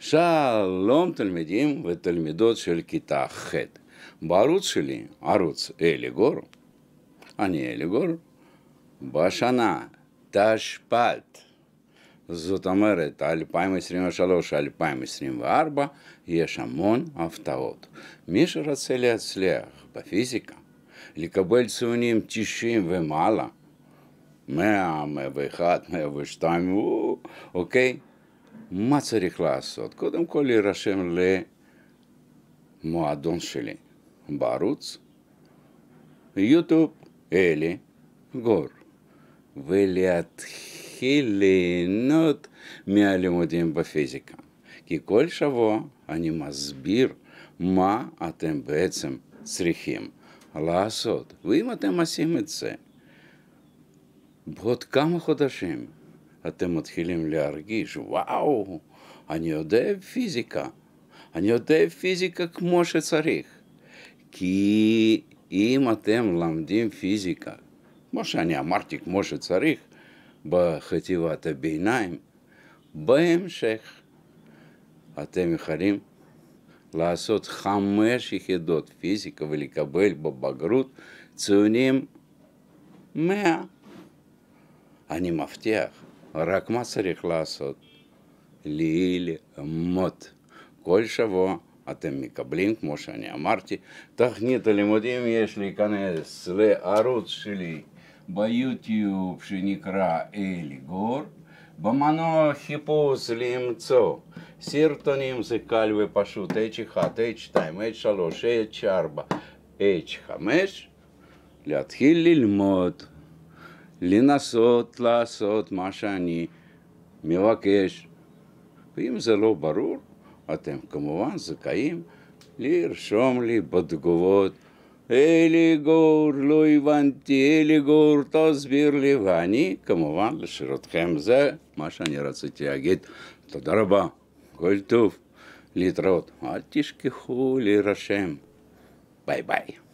שלום תלמידים ותלמידות של כיתה ח'. בערוץ שלי, ערוץ אליגור, אני אליגור, בשנה תשפ"ת, זאת אומרת 2023-2024, יש המון הפתעות. מי שרוצה להצליח בפיזיקה, לקבל ציונים 90 ומעלה, 100, 101, 102, אוקיי? Okay? מה צריך לעשות? קודם כל להירשם למועדון שלי בערוץ יוטיוב אלי גור, ולהתחיל ליהנות מהלימודים בפיזיקה. כי כל שבוע אני מסביר מה אתם בעצם צריכים לעשות. ואם אתם עושים את זה בעוד כמה חודשים, אתם מתחילים להרגיש, וואו, אני יודע פיזיקה, אני יודע פיזיקה כמו שצריך. כי אם אתם למדים פיזיקה, כמו שאני אמרתי, כמו שצריך, בחטיבת הביניים, בהמשך אתם יכולים לעשות חמש יחידות פיזיקה ולקבל בבגרות ציונים מאה. אני מבטיח, רק מה צריך לעשות? ללמוד. כל שבוע אתם מקבלים, כמו שאני אמרתי, תכנית הלימודים יש להיכנס לערוץ שלי ביוטיוב שנקרא אלי גור. במנוע חיפוש למצוא סרטונים זה קל ופשוט H1, H2, H3, H4, H5 להתחיל ללמוד לנסות לעשות מה שאני מבקש. ואם זה לא ברור, אתם כמובן זכאים לרשום לי בתגובות אלי גור, לא הבנתי, אלי גור, תסביר לי, ואני כמובן לשירותכם. זה מה שאני רציתי להגיד. תודה רבה, כל טוב, להתראות. אל תשכחו להירשם. ביי ביי.